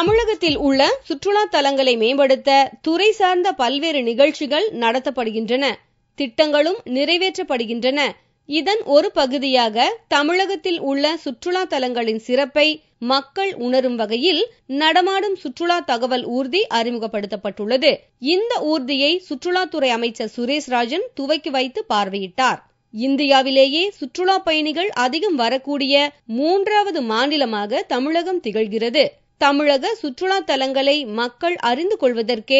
தமிழகத்தில் உள்ள சுற்றுலா தலங்களை மேம்படுத்த துறை சார்ந்த பல்வேறு நிகழ்ச்சிகள் நடத்தப்படுகின்றன திட்டங்களும் நிறைவேற்றப்படுகின்றன இதன் ஒரு பகுதியாக தமிழகத்தில் உள்ள சுற்றுலா தலங்களின் சிறப்பை மக்கள் உணரும் வகையில் நடமாடும் சுற்றுலா தகவல் ஊர்தி அறிமுகப்படுத்தப்பட்டுள்ளது இந்த ஊர்தியை சுற்றுலாத்துறை அமைச்சர் சுரேஷ் ராஜன் துவக்கி வைத்து பார்வையிட்டார் இந்தியாவிலேயே சுற்றுலா பயணிகள் அதிகம் வரக்கூடிய மூன்றாவது மாநிலமாக தமிழகம் திகழ்கிறது தமிழக சுற்றுலா தலங்களை மக்கள் அறிந்து கொள்வதற்கே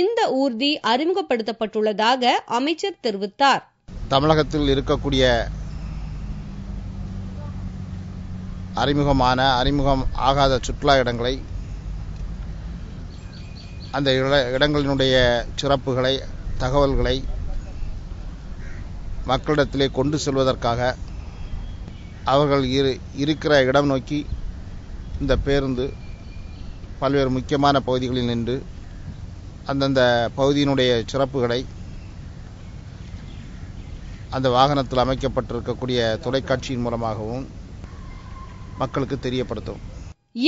இந்த ஊர்தி அறிமுகப்படுத்தப்பட்டுள்ளதாக அமைச்சர் தெரிவித்தார் தமிழகத்தில் இருக்கக்கூடிய அறிமுகமான அறிமுகம் ஆகாத சுற்றுலா இடங்களை அந்த இடங்களினுடைய சிறப்புகளை தகவல்களை மக்களிடத்திலே கொண்டு செல்வதற்காக அவர்கள் இரு இருக்கிற இடம் நோக்கி இந்த பேருந்து பல்வேறு முக்கியமான பகுதிகளில் நின்று அந்தந்த பகுதியினுடைய சிறப்புகளை அந்த வாகனத்தில் அமைக்கப்பட்டிருக்கக்கூடிய தொலைக்காட்சியின் மூலமாகவும் மக்களுக்கு தெரியப்படுத்தும்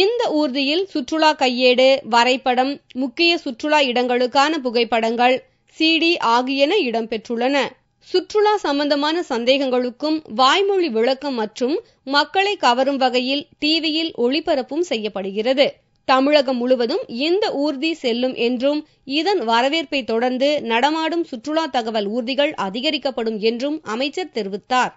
இந்த ஊர்தியில் சுற்றுலா கையேடு வரைபடம் முக்கிய சுற்றுலா இடங்களுக்கான புகைப்படங்கள் சிடி ஆகியன இடம்பெற்றுள்ளன சுற்றுலா சம்பந்தமான சந்தேகங்களுக்கும் வாய்மொழி விளக்கம் மற்றும் மக்களை கவரும் வகையில் டிவியில் ஒளிபரப்பும் செய்யப்படுகிறது தமிழகம் முழுவதும் இந்த ஊர்தி செல்லும் என்றும் இதன் வரவேற்பை தொடர்ந்து நடமாடும் சுற்றுலா தகவல் ஊர்திகள் அதிகரிக்கப்படும் என்றும் அமைச்சர் தெரிவித்தார்